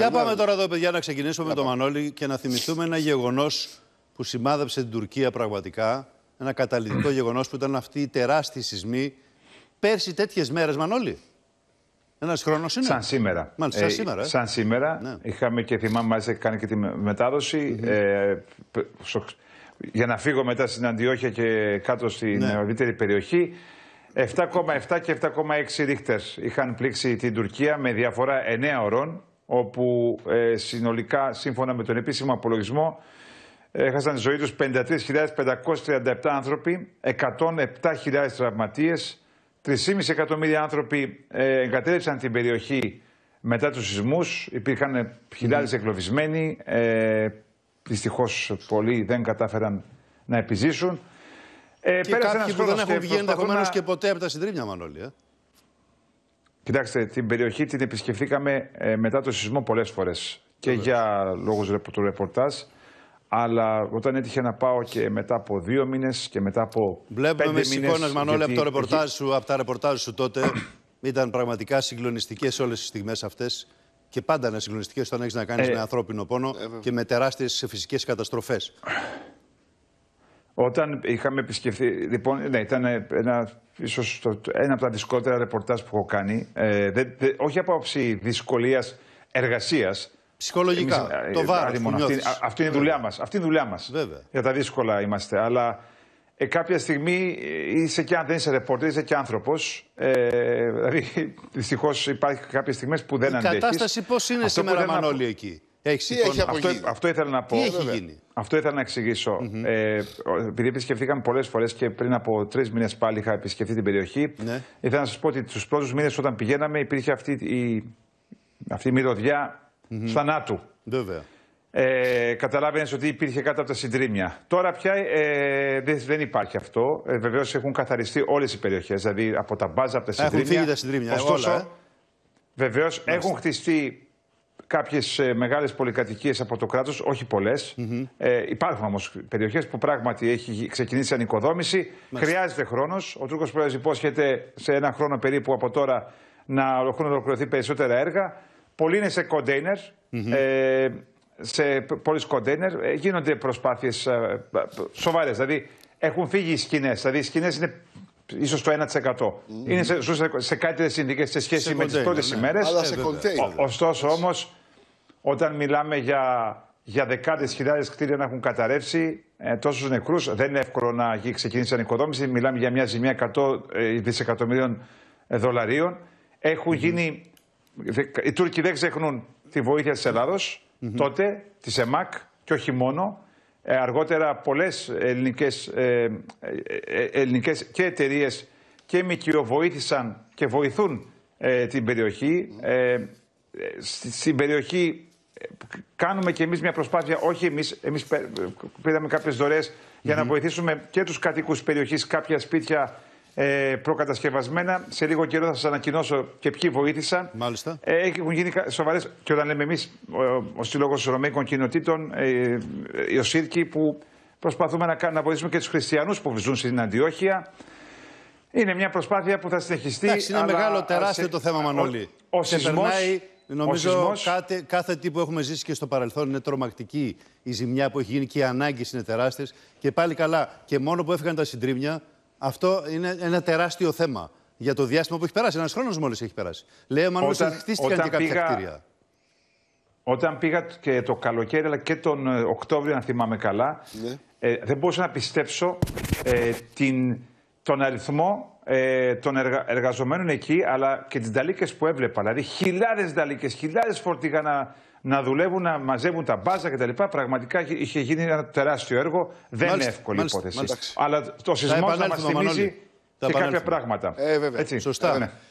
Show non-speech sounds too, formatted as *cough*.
Για πάμε τώρα εδώ, παιδιά, να ξεκινήσουμε με τον Μανώλη και να θυμηθούμε ένα γεγονός που σημάδεψε την Τουρκία πραγματικά. Ένα καταλητικό γεγονός που ήταν αυτή η τεράστια σεισμή Πέρσι, τέτοιες μέρες, Μανώλη. Ένας χρόνος είναι. Σαν σήμερα. Μάλιστα, σαν ε, σήμερα. Ε. σαν σήμερα. Ναι. Είχαμε και θυμάμαι, μάλιστα, κάνει και τη μετάδοση. ε, για να φύγω μετά στην Αντιόχεια και κάτω στην ναι. ευρύτερη περιοχή. 7,7 και 7,6 ρίχτερ είχαν πλήξει την Τουρκία με διαφορά 9 ωρών όπου ε, συνολικά, σύμφωνα με τον επίσημο απολογισμό, έχασαν τη ζωή τους 53.537 άνθρωποι, 107.000 τραυματίες, 3,5 εκατομμύρια άνθρωποι ε, εγκατέλειψαν την περιοχή μετά τους σεισμούς, υπήρχαν ε, χιλιάδες εκλοβισμένοι, ε, δυστυχώς πολλοί δεν κατάφεραν να επιζήσουν. και κάποιοι που δεν έχουν βγει ενδεχομένω και ποτέ από τα συντρίμια, Μανώλη. Ε. Κοιτάξτε, την περιοχή την επισκεφθήκαμε ε, μετά το σεισμό πολλές φορές. Και για λόγους του ρεπορτάζ. Αλλά όταν έτυχε να πάω και μετά από δύο μήνες και μετά από. Βλέπουμε με εικόνε, Μανώλη, από, το σου, από τα ρεπορτάζ σου τότε. *clears throat* Ήταν πραγματικά συγκλονιστικές όλες τι στιγμές αυτές. Και πάντα είναι συγκλονιστικές όταν έχεις να κάνεις ε, με ανθρώπινο πόνο ε, και με τεράστιες φυσικές καταστροφές. Όταν είχαμε επισκεφθεί. Λοιπόν, ναι, ήταν ένα, ίσως το, ένα από τα δυσκολότερα ρεπορτάζ που έχω κάνει. Ε, δε, δε, όχι από άψη δυσκολίας εργασίας. Ψυχολογικά. Εμείς, ε, το βάρος. Δηλαδή αυτή, αυτή είναι η δουλειά μας. Αυτή είναι η δουλειά μας. Για τα δύσκολα είμαστε. Αλλά ε, κάποια στιγμή ε, είσαι και αν δεν είσαι ρεπορτάζ, είσαι και άνθρωπος. Ε, δηλαδή, δυστυχώς υπάρχει κάποιες στιγμές που δεν αντέχει. Η αντέχεις. κατάσταση πώς είναι Αυτό σήμερα, Μανώλη, εκεί τι αυτό, αυτό ήθελα να πω. Τι έχει Αυτό ήθελα να εξηγησω mm -hmm. Ε, επειδή επισκεφθήκαμε πολλές φορές και πριν από τρεις μήνες πάλι είχα επισκεφθεί την περιοχή, ναι. ήθελα να σας πω ότι τους πρώτους μήνες όταν πηγαίναμε υπήρχε αυτή η, αυτή η μυρωδιά mm -hmm. θανάτου. Βέβαια. Ε, Καταλάβαινες ότι υπήρχε κάτω από τα συντρίμια. Τώρα πια ε, δεν υπάρχει αυτό. Ε, Βεβαίως έχουν καθαριστεί όλες οι περιοχές, δηλαδή από τα μπάζα, από τα συντρίμια. Έχουν φύγει τα συντρίμια, Ωστόσο, ε. Βεβαίως έχουν χτιστεί κάποιες μεγάλες πολυκατοικίες από το κράτος, όχι πολλές. ε, υπάρχουν όμως περιοχές που πράγματι έχει ξεκινήσει ανοικοδόμηση. Χρειάζεται χρόνος. Ο Τούρκος Πρόεδρο υπόσχεται σε ένα χρόνο περίπου από τώρα να ολοκληρωθεί περισσότερα έργα. Πολλοί είναι σε κοντέινερ. ε, σε πολλέ κοντέινερ ε, γίνονται προσπάθειες ε, σοβαρές. Δηλαδή έχουν φύγει οι σκηνές. Δηλαδή οι σκηνές είναι ίσως το 1%. Είναι σε, σε, σε καλύτερε συνδίκε σε σχέση με τις πρώτε ημέρε. Ωστόσο όμως όταν μιλάμε για, για δεκάδες χιλιάδες κτίρια να έχουν καταρρεύσει, ε, τόσους νεκρούς, δεν είναι εύκολο να ξεκινήσει ανοικοδόμηση. Μιλάμε για μια ζημιά 100 ε, δισεκατομμυρίων δολαρίων. Έχουν γίνει. Οι Τούρκοι δεν ξεχνούν τη βοήθεια της ελλαδο τότε, της ΕΜΑΚ και όχι μόνο. Ε, αργότερα πολλές ελληνικές, ε, ελληνικές και εταιρείες και βοήθησαν και βοηθούν την περιοχή. Στην περιοχή κάνουμε και εμείς μια προσπάθεια. Όχι εμείς, εμείς πήραμε κάποιες δωρε για να βοηθήσουμε και τους κατοίκου της περιοχής, κάποια σπίτια ε, προκατασκευασμένα. Σε λίγο καιρό θα σας ανακοινώσω και ποιοι βοήθησαν. Μάλιστα. Ε, έχουν γίνει σοβαρές. Και όταν λέμε εμείς, ο, ο Σύλλογος Ρωμαϊκών Κοινοτήτων, ε, ε ο Σύρκη, που προσπαθούμε να, να βοηθήσουμε και τους χριστιανούς που ζουν στην Αντιόχεια. Είναι μια προσπάθεια που θα συνεχιστεί. Εντάξει, είναι αλλά... μεγάλο, τεράστιο το θέμα, Μανώλη. Ο, ο σεισμός... Νομίζω κάθε, κάθε τι που έχουμε ζήσει και στο παρελθόν είναι τρομακτική. Η ζημιά που έχει γίνει και οι ανάγκες είναι τεράστιες. Και πάλι καλά. Και μόνο που έφυγαν τα συντρίμμια, αυτό είναι ένα τεράστιο θέμα. Για το διάστημα που έχει περάσει. Ένας χρόνος μόλις έχει περάσει. Λέω, μάλλον ότι χτίστηκαν και κάποια κτίρια. Όταν πήγα και το καλοκαίρι, αλλά και τον ε, Οκτώβριο, αν θυμάμαι καλά, ναι. ε, δεν μπορούσα να πιστέψω ε, την τον αριθμό ε, των εργαζομένων εκεί, αλλά και τις δαλίκες που έβλεπα. Δηλαδή χιλιάδες δαλίκες, χιλιάδες φορτηγά να, δουλεύουν, να μαζεύουν τα μπάζα κτλ. Πραγματικά είχε γίνει ένα τεράστιο έργο. Δεν είναι εύκολη μάλιστα, υπόθεση. Αλλά το σεισμός θα, μα μας θυμίζει και κάποια πράγματα. Ε, Έτσι, Σωστά. Ε, ναι.